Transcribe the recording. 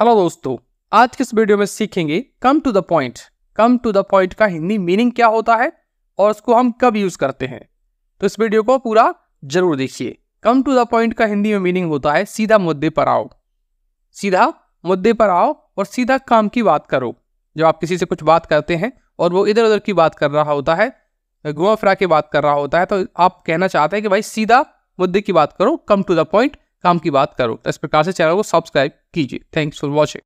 hello दोस्तों आज के इस वीडियो में सीखेंगे come to the point come to the point का हिंदी मीनिंग क्या होता है और उसको हम कब यूज करते हैं तो इस वीडियो को पूरा जरूर देखिए कम टू द पॉइंट का हिंदी में मीनिंग होता है सीधा मुद्दे पर आओ सीधा मुद्दे पर आओ और सीधा काम की बात करो जब आप किसी से कुछ बात करते हैं और वो इधर उधर की बात कर रहा होता है घुमा फिरा के बात कर रहा होता है तो आप कहना चाहते हैं कि भाई सीधा मुद्दे की बात करो कम टू द पॉइंट काम की बात करो तो इस प्रकार से चैनल को सब्सक्राइब कीजिए थैंक्स फॉर वॉचिंग